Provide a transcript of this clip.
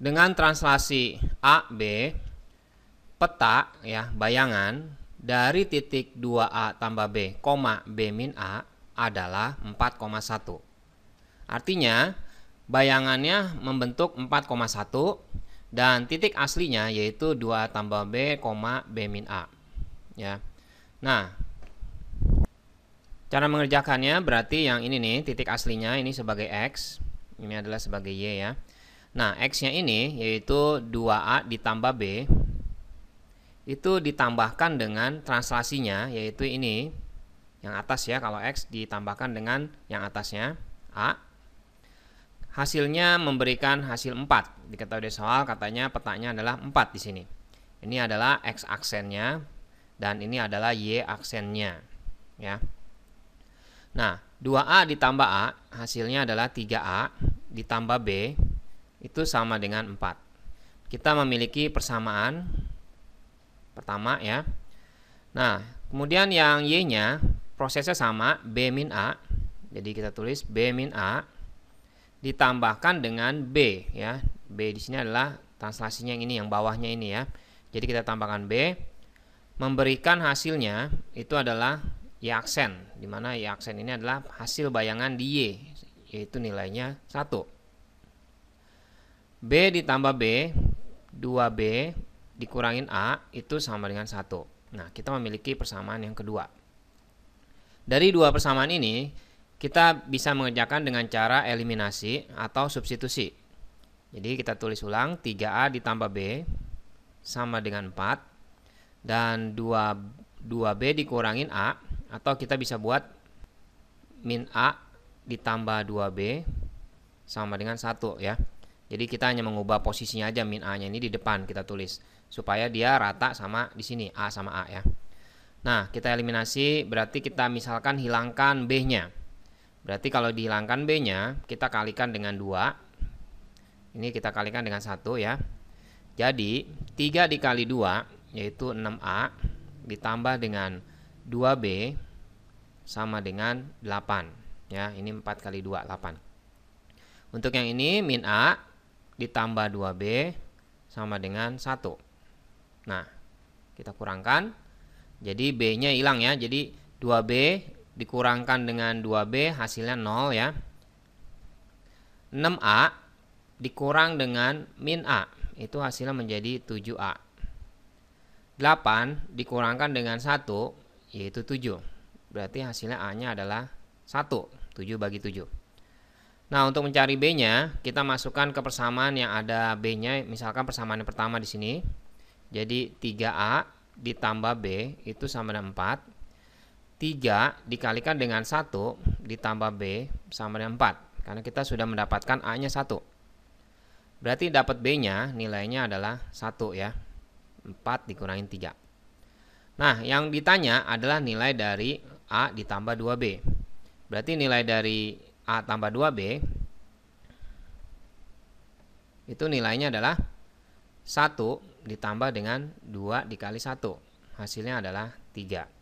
dengan translasi a b, peta ya bayangan dari titik 2A tambah B, koma B min A adalah 4,1. Artinya bayangannya membentuk 4,1 dan titik aslinya yaitu 2A tambah B, koma B min A. Ya. Nah, cara mengerjakannya berarti yang ini nih titik aslinya ini sebagai X, ini adalah sebagai Y ya. Nah, X-nya ini yaitu 2A ditambah B itu ditambahkan dengan translasinya yaitu ini yang atas ya kalau X ditambahkan dengan yang atasnya A hasilnya memberikan hasil 4 diketahui dari soal katanya petanya adalah 4 di sini ini adalah X aksennya dan ini adalah Y aksennya ya Nah 2A ditambah A hasilnya adalah 3A ditambah B itu sama dengan 4. Kita memiliki persamaan pertama ya. Nah, kemudian yang Y-nya prosesnya sama B min A. Jadi kita tulis B min A ditambahkan dengan B ya. B di sini adalah translasinya yang ini yang bawahnya ini ya. Jadi kita tambahkan B memberikan hasilnya itu adalah Y aksen dimana Y aksen ini adalah hasil bayangan di Y yaitu nilainya 1. B ditambah B, 2B dikurangin A itu sama dengan 1. Nah, kita memiliki persamaan yang kedua. Dari dua persamaan ini, kita bisa mengerjakan dengan cara eliminasi atau substitusi. Jadi kita tulis ulang 3A ditambah B sama dengan 4 dan 2, 2B dikurangin A atau kita bisa buat min A ditambah 2B sama dengan 1 ya. Jadi kita hanya mengubah posisinya aja min A-nya ini di depan kita tulis supaya dia rata sama di sini A sama A ya. Nah, kita eliminasi berarti kita misalkan hilangkan B-nya. Berarti kalau dihilangkan B-nya, kita kalikan dengan 2. Ini kita kalikan dengan 1 ya. Jadi, 3 dikali 2 yaitu 6A ditambah dengan 2B sama dengan 8 ya. Ini 4 kali 2 8. Untuk yang ini min A ditambah 2B sama dengan 1. Nah, kita kurangkan. Jadi B-nya hilang ya. Jadi 2B dikurangkan dengan 2B hasilnya 0 ya. 6A dikurang dengan min A. Itu hasilnya menjadi 7A. 8 dikurangkan dengan 1 yaitu 7. Berarti hasilnya A-nya adalah 1. 7 bagi 7. Nah, untuk mencari B-nya, kita masukkan ke persamaan yang ada B-nya, misalkan persamaan yang pertama di sini. Jadi 3A ditambah B itu sama dengan 4. 3 dikalikan dengan 1 ditambah B sama dengan 4. Karena kita sudah mendapatkan A-nya 1. Berarti dapat B-nya nilainya adalah 1 ya. 4 dikurangin 3. Nah, yang ditanya adalah nilai dari A ditambah 2B. Berarti nilai dari A tambah 2B itu nilainya adalah 1 ditambah dengan 2 dikali 1 hasilnya adalah 3